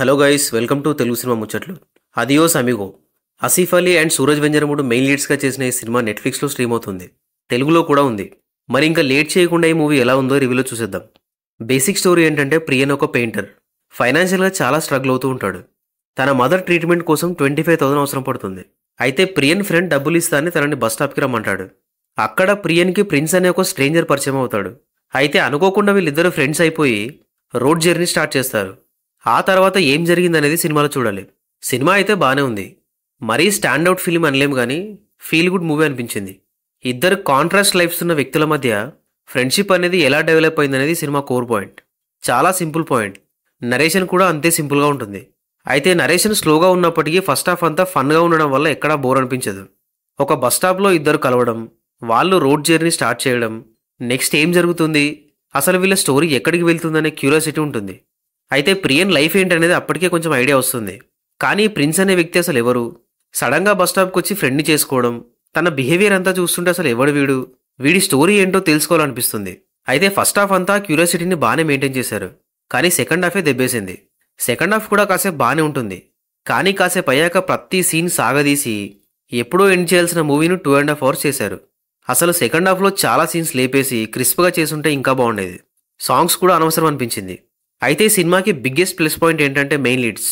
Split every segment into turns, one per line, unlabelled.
hello guys welcome to Telugu cinema ముచ్చట్లు Adios Amigo Asif Ali and Suraj Venjaramoodu main లీడ్స్గా చేసిన ఈ సినిమా నెట్ఫ్లిక్స్లో స్ట్రీమ్ అవుతుంది తెలుగులో కూడా ఉంది మరి ఇంకా లేట్ చేయకుండా ఈ మూవీ ఎలా ఉందో రివ్యూలో చూసేద్దాం బేసిక్ స్టోరీ ఏంటంటే ప్రియన్ ఒక పెయింటర్ ఫైనాన్షియల్గా చాలా స్ట్రగుల్ అవుతూ ఉంటాడు తన మదర్ ట్రీట్మెంట్ కోసం ట్వంటీ ఫైవ్ థౌసండ్ అవసరం పడుతుంది అయితే ప్రియన్ ఫ్రెండ్ డబ్బులు ఇస్తానని తనని బస్ స్టాప్కి రమ్మంటాడు అక్కడ ప్రియన్కి ప్రిన్స్ అనే ఒక స్ట్రేంజర్ పరిచయం అవుతాడు అయితే అనుకోకుండా వీళ్ళిద్దరు ఫ్రెండ్స్ అయిపోయి రోడ్ జర్నీ స్టార్ట్ చేస్తారు ఆ తర్వాత ఏం జరిగిందనేది సినిమాలో చూడాలి సినిమా అయితే బాగానే ఉంది మరీ స్టాండవుట్ ఫిలిం అనలేము కానీ ఫీల్ గుడ్ మూవీ అనిపించింది ఇద్దరు కాంట్రాస్ట్ లైఫ్స్ ఉన్న వ్యక్తుల మధ్య ఫ్రెండ్షిప్ అనేది ఎలా డెవలప్ అయిందనేది సినిమా కోర్ పాయింట్ చాలా సింపుల్ పాయింట్ నరేషన్ కూడా అంతే సింపుల్గా ఉంటుంది అయితే నరేషన్ స్లోగా ఉన్నప్పటికీ ఫస్ట్ హాఫ్ అంతా ఫన్గా ఉండడం వల్ల ఎక్కడా బోర్ అనిపించదు ఒక బస్ స్టాప్లో ఇద్దరు కలవడం వాళ్ళు రోడ్ జర్నీ స్టార్ట్ చేయడం నెక్స్ట్ ఏం జరుగుతుంది అసలు వీళ్ళ స్టోరీ ఎక్కడికి వెళ్తుందనే క్యూరియాసిటీ ఉంటుంది అయితే ప్రియన్ లైఫ్ ఏంటనేది అప్పటికే కొంచెం ఐడియా వస్తుంది కానీ ప్రిన్స్ అనే వ్యక్తి అసలు ఎవరు సడన్గా బస్టాప్కి వచ్చి ఫ్రెండ్ని చేసుకోవడం తన బిహేవియర్ అంతా చూస్తుంటే అసలు ఎవడు వీడు వీడి స్టోరీ ఏంటో తెలుసుకోవాలనిపిస్తుంది అయితే ఫస్ట్ హాఫ్ అంతా క్యూరియాసిటీని బాగానే మెయింటైన్ చేశారు కానీ సెకండ్ హాఫే దెబ్బేసింది సెకండ్ హాఫ్ కూడా కాసేపు బాగానే ఉంటుంది కానీ కాసేపు అయ్యాక ప్రతి సీన్ సాగదీసి ఎప్పుడో ఎండ్ చేయాల్సిన మూవీని టూ అండ్ హాఫ్ అవర్స్ చేశారు అసలు సెకండ్ హాఫ్లో చాలా సీన్స్ లేపేసి క్రిస్ప్గా చేసుంటే ఇంకా బాగుండేది సాంగ్స్ కూడా అనవసరం అనిపించింది అయితే ఈ సినిమాకి బిగ్గెస్ట్ ప్లస్ పాయింట్ ఏంటంటే మెయిన్ లీడ్స్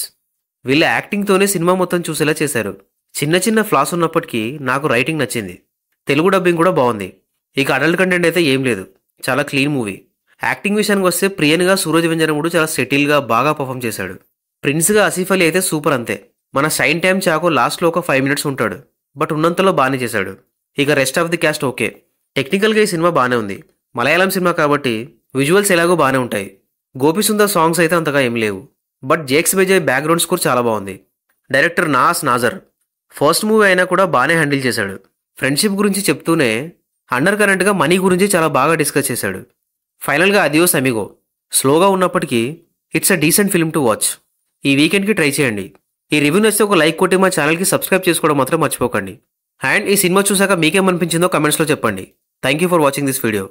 వీళ్ళ యాక్టింగ్తోనే సినిమా మొత్తం చూసేలా చేశారు చిన్న చిన్న ఫ్లాస్ ఉన్నప్పటికీ నాకు రైటింగ్ నచ్చింది తెలుగు డబ్బింగ్ కూడా బాగుంది ఇక అడల్ట్ కంటెంట్ అయితే ఏం లేదు చాలా క్లీన్ మూవీ యాక్టింగ్ విషయానికి వస్తే ప్రియన్గా సూరజ్ కూడా చాలా సెటిల్గా బాగా పర్ఫామ్ చేశాడు ప్రిన్స్గా అసీఫ్ అలీ అయితే సూపర్ అంతే మన సైన్ టైం చాకో లాస్ట్లో ఒక ఫైవ్ మినిట్స్ ఉంటాడు బట్ ఉన్నంతలో బాగానే చేశాడు ఇక rest of the cast okay టెక్నికల్గా ఈ సినిమా బాగానే ఉంది మలయాళం సినిమా కాబట్టి విజువల్స్ ఎలాగో బాగానే ఉంటాయి గోపిసుందర్ సాంగ్స్ అయితే అంతగా ఏం లేవు but Jakes Bejoy background score చాలా బాగుంది director Nahas Nasar first movie అయినా కూడా బాగానే హ్యాండిల్ చేశాడు ఫ్రెండ్షిప్ గురించి చెప్తూనే అండర్ కరెంట్గా మనీ గురించి చాలా బాగా డిస్కస్ చేశాడు ఫైనల్గా అదియో సమిగో స్లోగా ఉన్నప్పటికీ it's a decent film to watch ఈ వీకెండ్కి ట్రై చేయండి ఈ రివ్యూ నచ్చితే ఒక లైక్ కొట్టి మా ఛానల్కి సబ్స్క్రైబ్ చేసుకోవడం మాత్రం మర్చిపోకండి అండ్ ఈ సినిమా చూసాక మీకేమనిపించిందో కమెంట్స్లో చెప్పండి thank you for watching this video